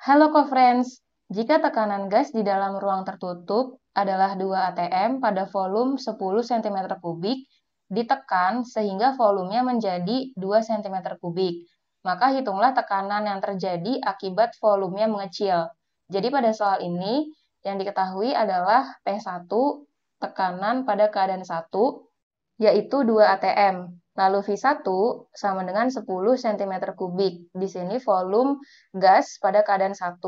Halo co-friends, jika tekanan gas di dalam ruang tertutup adalah 2 atm pada volume 10 cm 3 ditekan sehingga volumenya menjadi 2 cm 3 maka hitunglah tekanan yang terjadi akibat volumenya mengecil. Jadi pada soal ini yang diketahui adalah P1 tekanan pada keadaan 1 yaitu 2 atm Lalu V1 sama dengan 10 cm kubik. Di sini volume gas pada keadaan 1.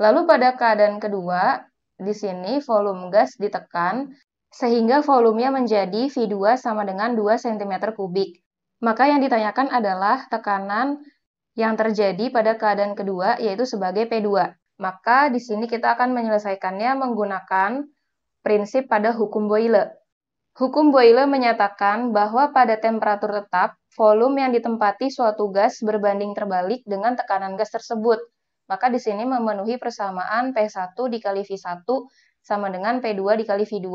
Lalu pada keadaan kedua, di sini volume gas ditekan sehingga volumenya menjadi V2 sama dengan 2 cm kubik. Maka yang ditanyakan adalah tekanan yang terjadi pada keadaan kedua yaitu sebagai P2. Maka di sini kita akan menyelesaikannya menggunakan prinsip pada hukum Boyle. Hukum Boyle menyatakan bahwa pada temperatur tetap, volume yang ditempati suatu gas berbanding terbalik dengan tekanan gas tersebut. Maka di sini memenuhi persamaan P1 dikali V1 sama dengan P2 dikali V2.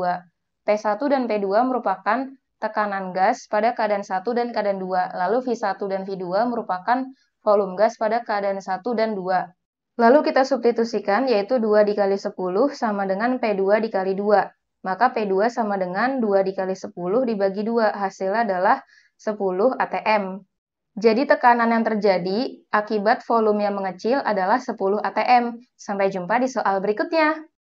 P1 dan P2 merupakan tekanan gas pada keadaan 1 dan keadaan 2, lalu V1 dan V2 merupakan volume gas pada keadaan 1 dan 2. Lalu kita substitusikan yaitu 2 dikali 10 sama dengan P2 dikali 2. Maka P2 sama dengan 2 dikali 10 dibagi 2. Hasilnya adalah 10 ATM. Jadi tekanan yang terjadi akibat volume yang mengecil adalah 10 ATM. Sampai jumpa di soal berikutnya.